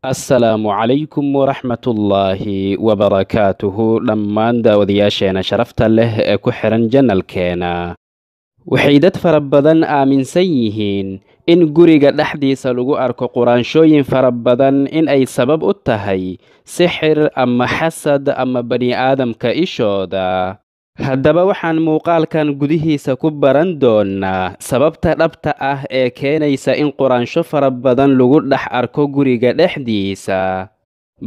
assalaamu calaykum waraxmatullaahi wabarakaatuhu dhammaan daawadayaasheena sharafta leh ee ku xiran jannalkeena waxay dad fara badan aaminsan yihiin in guriga dhexdiisa lagu arko quraanshooyin fara badan in ay sabab u tahay sixir ama xasad ama bani aadamka ishooda haddaba waxaan muuqaalkan gudihiisa ku baran doonnaa sababta dhabta ah ee keenaysa in quraansho fara badan lagu dhex arko guriga dhexdiisa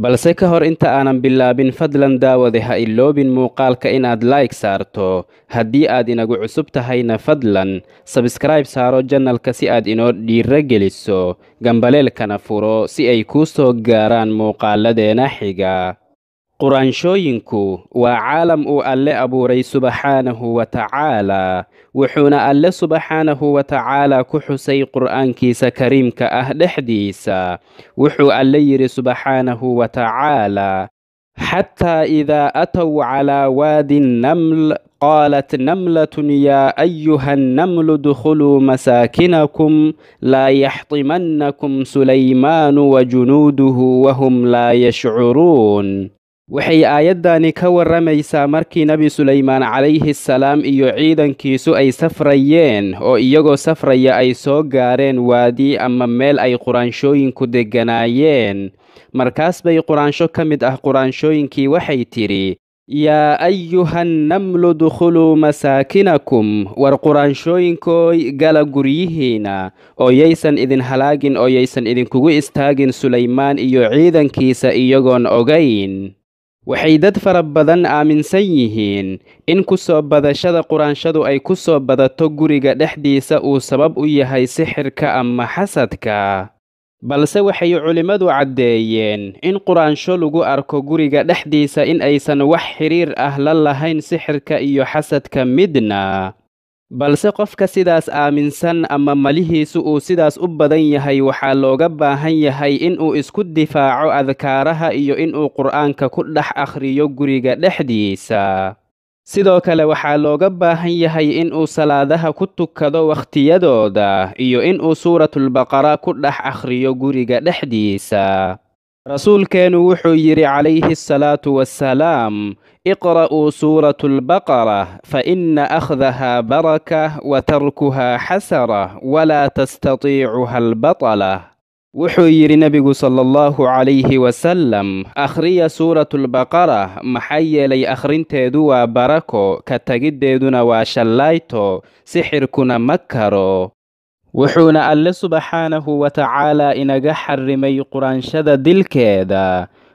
balse ka hor inta aanan bilaabin fadlan daawade ha iloobin muuqaalka inaad laayg saarto haddii aad inagu cusub tahayna fadlan sabskrayb saaro jannalka si aad inoo dhiiro geliso gambaleelkana furo si ay kuu soo gaaraan muuqaalladeena xiga قرآن شوينكو وعالم او ألي أبو ري سبحانه وتعالى وحونا ألي سبحانه وتعالى كحسي قرآن كيس كريم كأه لحديس وحو ألي ري سبحانه وتعالى حتى إذا أتوا على واد النمل قالت نملة يا أيها النمل ادخلوا مساكنكم لا يحطمنكم سليمان وجنوده وهم لا يشعرون waxay aayaddani ka warramaysaa markii nebi sulaymaan calayhi salaam iyo ciidankiisu ay safrayeen oo iyagoo safraya ay soo gaareen waadi ama meel ay quraanshooyinku degganaayeen markaas bay quraansho ka mid ah quraanshooyinkii waxay tidhi yaa ayuhannamlu dukhuluu masaakinakum war quraanshooyinkooy gala guryihiina oo yaysan idin halaagin oo yaysan idinkugu istaagin sulaymaan iyo ciidankiisa iyagoon ogayn waxay dad fara badan aaminsan yihiin in ku soo badashada quraanshadu ay ku soo badato guriga dhexdiisa uu sabab u yahay sixirka ama xasadka balse waxay culimmadu caddeeyeen in quraansho lagu arko guriga dhexdiisa in aysan wax xidhiir ah la lahayn sixirka iyo xasadka midna balse qofka sidaas aaminsan ama malihiisu uu sidaas u badan yahay waxaa looga baahan yahay in uu isku difaaco adkaaraha iyo in uu qur'aanka ku dhex akhriyo guriga dhexdiisa sidoo kale waxaa looga baahan yahay in uu salaadaha ku tukado wakhtiyadooda iyo in uu suuratulbaqara ku dhex akhriyo guriga dhexdiisa rasuulkeennu wuxuu yidhi calayhi asalaatu wassalaam iqra'uu suuratu albaqara fa inna akhdahaa baraka wa tarkuha xasara walaa tastatiicuha albatala wuxuu yidhi nebigu sala allahu calayhi wasalam akhriya suuratu lbaqara maxaa yeelay akhrinteedu waa barako ka tegiddeeduna waa shallaayto sixirkuna ma karo وحونا الله سبحانه وتعالى جحر حرمي قران شذا دل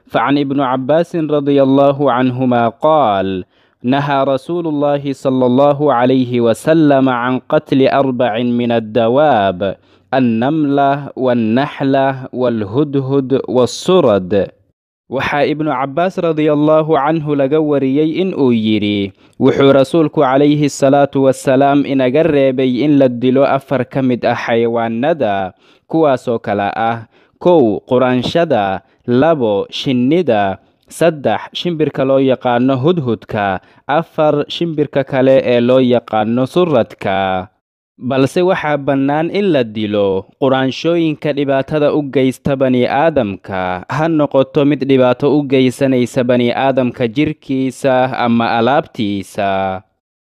فعن ابن عباس رضي الله عنهما قال نهى رسول الله صلى الله عليه وسلم عن قتل أربع من الدواب النملة والنحلة والهدهد والسرد waxaa ibnu cabbaas radiallaahu canhu laga wariyey in uu yidhi wuxuu rasuulku calayhi asalaatu wassalaam inaga reebay in la dilo afar ka mid ah xayawaanada kuwaasoo kale ah kow quraanshada labo shinnida saddex shimbirka loo yaqaano hudhudka afar shimbirka kale ee loo yaqaano surradka balse waxaa bannaan in la dilo quraanshooyinka dhibaatada u geysta bani'aadamka ha noqoto mid dhibaato u geysanaysa bani'aadamka jidhkiisa ama alaabtiisa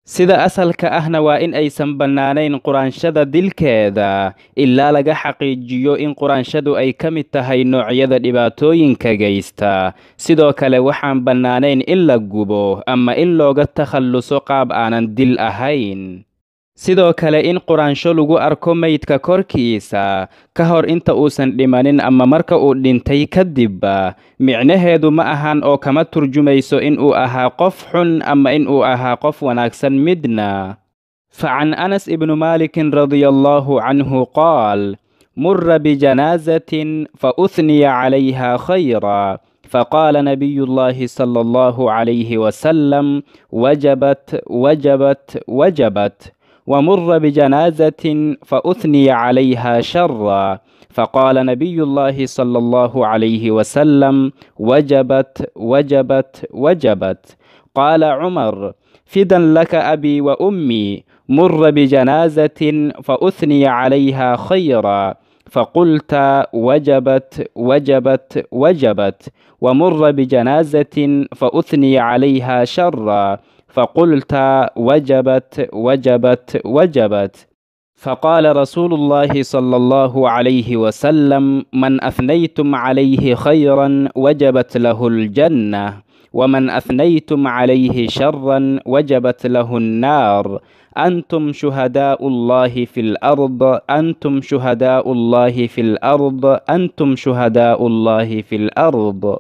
sida asalka ahna waa in aysan bannaanayn quraanshada dilkeeda ilaa laga xaqiijiyo in quraanshadu ay ka mid tahay noocyada dhibaatooyinka geysta sidoo kale waxaan bannaanayn in la gubo ama in looga takhalluso qaab aanan dil ahayn sidoo kale in quraansho lagu arko meydka korkiisa ka hor inta uusan dhimanin ama marka uu dhintay kadib micnaheedu ma ahan oo kama turjumayso in uu ahaa qof xun ama in uu ahaa qof wanaagsan midna facan anas ibnu maalikin radia allaahu canhu qaal mura bijanaazatin fautniya calayha khayra فقال نبي الله صلى الله عليه وسلم wajabat wajabat wajabat ومر بجنازة فأثني عليها شرا فقال نبي الله صلى الله عليه وسلم وجبت وجبت وجبت قال عمر فدا لك أبي وأمي مر بجنازة فأثني عليها خيرا فقلت وجبت وجبت وجبت ومر بجنازة فأثني عليها شرا فقلت وجبت وجبت وجبت فقال رسول الله صلى الله عليه وسلم من أثنيتم عليه خيرا وجبت له الجنة ومن أثنيتم عليه شرا وجبت له النار أنتم شهداء الله في الأرض أنتم شهداء الله في الأرض أنتم شهداء الله في الأرض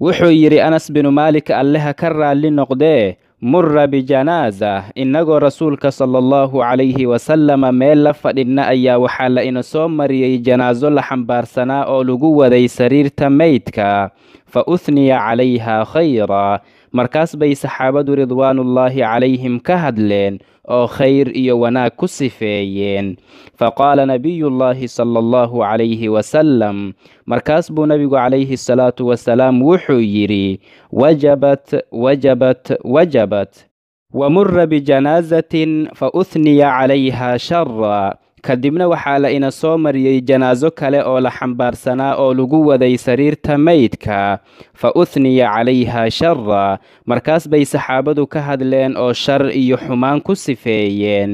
وحير أنس بن مالك الله كرى لنقديه mura bijanaaza innagoo rasuulka sala allahu calayhi wasalama meel la fadhinna ayaa waxaa la ina soo mariyey janaaso la xambaarsanaa oo lagu waday sariirta meydka fa uhniya calayha khayra markaas bay saxaabadu ridwaanullaahi calayhim ka hadleen oo khayr iyo wanaag ku sifeeyeen fa qaala nabiyullaahi sala allahu calayhi wasalam markaas buu nabigu calayhi salaatu wasalaam wuxuu yidhi wajabat wajabat wajabat wamura bijanaasatin fa uhniya calayha shara kadibna waxaa la ina soo mariyey janaaso kale oo la xambaarsanaa oo lagu waday sariirta meydka fa uhniya calayha sharra markaas bay saxaabadu ka hadleen oo shar iyo xumaan ku sifeeyeen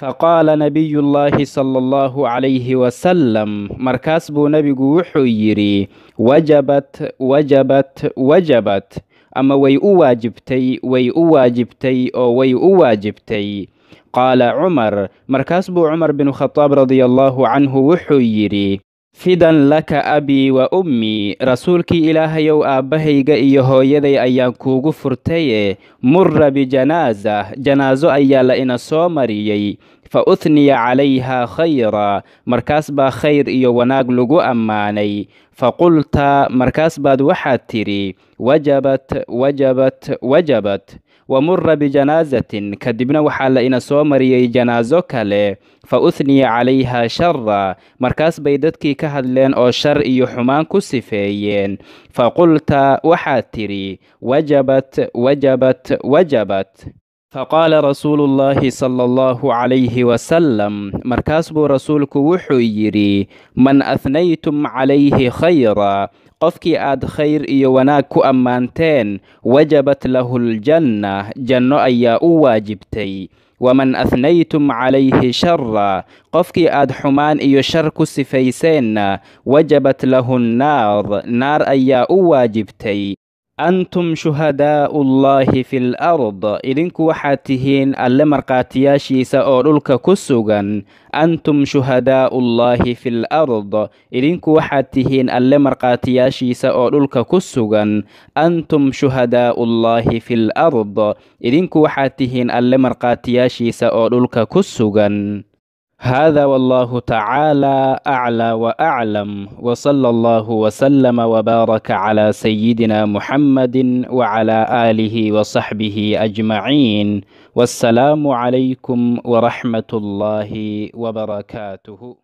Faqaala nabiyullaahi sala allahu calayhi wasalam markaas buu nabigu wuxuu yidhi wajabat wajabat wajabat ama way u waajibtay way u waajibtay oo way u waajibtay qaala cumar markaas buu cumar binu khadaab radiallahu canhu wuxuu yidhi Fidan laka abi wa ummii rasuulkii ilaahayow aabbahayga iyo hooyaday ayaan kuugu furtaye eh, murra bijanaaza janaaso ayaa la ina soo mariyey fa uhniya calayhaa khayra markaas baa khayr iyo wanaag lagu ammaanay fa qulta markaas baad waxaad tidhi wajabat wajabat wajabat wamura bijanaasatin kadibna waxaa la ina soo mariyey janaaso kale fa uhniya calayha shara markaas bay dadkii ka hadleen oo shar iyo xumaan ku sifeeyeen fa qulta waxaad tidhi wajabat wajabat wajabat faqaala rasuulu llaahi sala allahu calayhi wasalam markaas buu rasuulku wuxuu yidhi man ahnaytum calayhi khayra qofkii aad khayr iyo wanaag ku ammaanteen wajabat lahu ljanna janno ayaa u waajibtay waman ahnaytum calayhi shara qofkii aad xumaan iyo shar ku sifayseenna wajabat lahu nnaar naar ayaa u waajibtay antum shuhadaau llaahi fi lard idinku waxaad tihiin alle markhaatiyaashiisa oo dhulka ku sugan antum shuhadaau llaahi fi lard idinku waxaad tihiin alle markhaatiyaashiisa oo dhulka ku sugan antum shuhadaau llaahi fi l idinku waxaad tihiin alle markhaatiyaashiisa oo dhulka ku sugan هذا والله تعالى أعلى وأعلم وصلى الله وسلم وبارك على سيدنا محمد وعلى آله وصحبه أجمعين والسلام عليكم ورحمة الله وبركاته